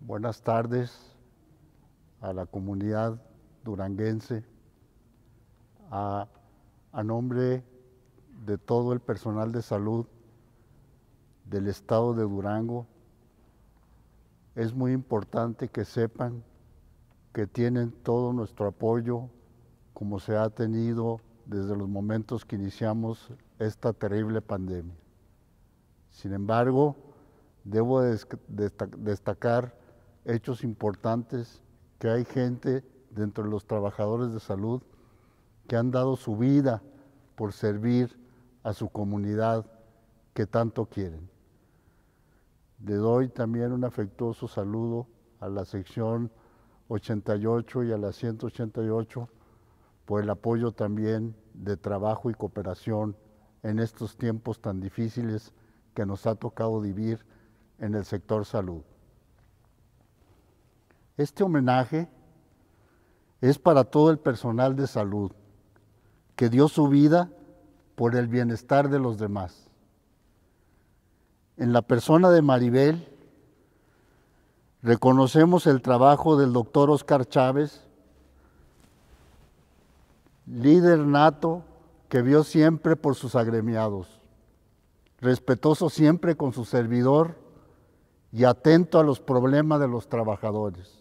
Buenas tardes a la comunidad duranguense, a, nombre de todo el personal de salud del estado de Durango. Es muy importante que sepan que tienen todo nuestro apoyo, como se ha tenido desde los momentos que iniciamos esta terrible pandemia. Sin embargo, debo destacar hechos importantes, que hay gente dentro de los trabajadores de salud que han dado su vida por servir a su comunidad que tanto quieren. Le doy también un afectuoso saludo a la sección 88 y a la 188 por el apoyo también de trabajo y cooperación en estos tiempos tan difíciles que nos ha tocado vivir en el sector salud. Este homenaje es para todo el personal de salud que dio su vida por el bienestar de los demás. En la persona de Maribel, reconocemos el trabajo del doctor Oscar Chávez, líder nato que vio siempre por sus agremiados, respetuoso siempre con su servidor y atento a los problemas de los trabajadores.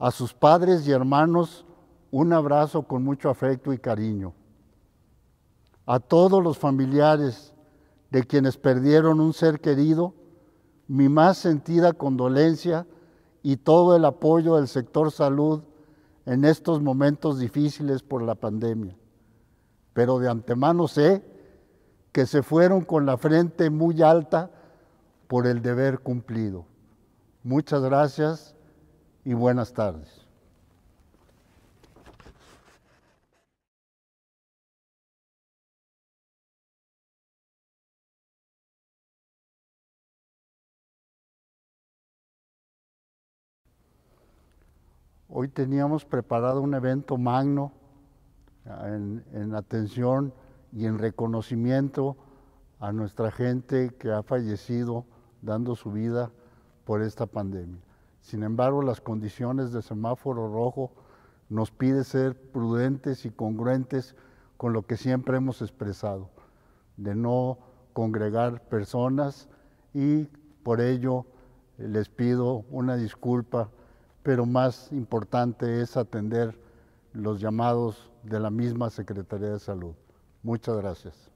A sus padres y hermanos, un abrazo con mucho afecto y cariño. A todos los familiares de quienes perdieron un ser querido, mi más sentida condolencia y todo el apoyo del sector salud en estos momentos difíciles por la pandemia. Pero de antemano sé que se fueron con la frente muy alta por el deber cumplido. Muchas gracias y buenas tardes. Hoy teníamos preparado un evento magno ah, en, atención y en reconocimiento a nuestra gente que ha fallecido dando su vida por esta pandemia. Sin embargo, las condiciones de semáforo rojo nos pide ser prudentes y congruentes con lo que siempre hemos expresado, de no congregar personas y por ello les pido una disculpa, pero más importante es atender los llamados de la misma Secretaría de Salud. Muchas gracias.